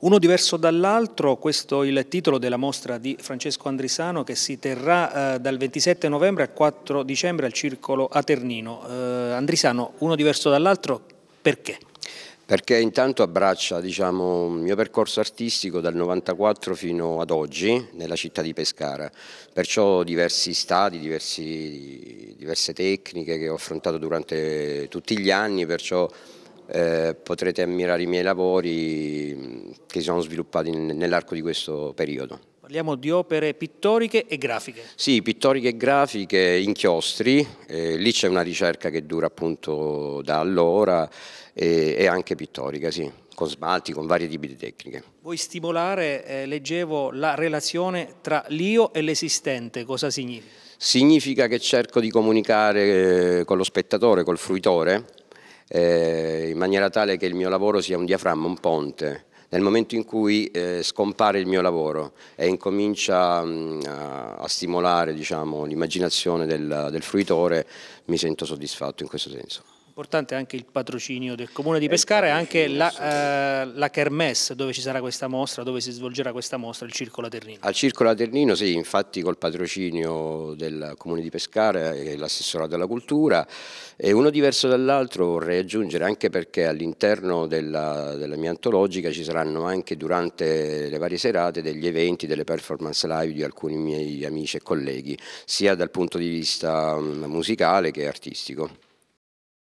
Uno diverso dall'altro, questo è il titolo della mostra di Francesco Andrisano che si terrà eh, dal 27 novembre al 4 dicembre al Circolo Aternino. Eh, Andrisano, uno diverso dall'altro perché? Perché intanto abbraccia diciamo, il mio percorso artistico dal 94 fino ad oggi nella città di Pescara, perciò diversi stadi, diversi, diverse tecniche che ho affrontato durante tutti gli anni, perciò eh, potrete ammirare i miei lavori mm, che si sono sviluppati nell'arco di questo periodo. Parliamo di opere pittoriche e grafiche. Sì, pittoriche e grafiche, inchiostri, eh, lì c'è una ricerca che dura appunto da allora e, e anche pittorica, sì, con smalti, con vari tipi di tecniche. Vuoi stimolare, eh, leggevo, la relazione tra l'io e l'esistente, cosa significa? Significa che cerco di comunicare eh, con lo spettatore, col fruitore, eh, in maniera tale che il mio lavoro sia un diaframma, un ponte. Nel momento in cui eh, scompare il mio lavoro e incomincia mh, mm, a, stimolare diciamo, l'immaginazione del, del fruitore, mi sento soddisfatto in questo senso importante anche il patrocinio del Comune di Pescara e anche la, eh, la Kermesse dove ci sarà questa mostra, dove si svolgerà questa mostra, il Circo Laternino. Al Circo Laternino sì, infatti col patrocinio del Comune di Pescara e l'assessorato della cultura e uno diverso dall'altro vorrei aggiungere anche perché all'interno della, della mia antologica ci saranno anche durante le varie serate degli eventi, delle performance live di alcuni miei amici e colleghi, sia dal punto di vista mm, musicale che artistico.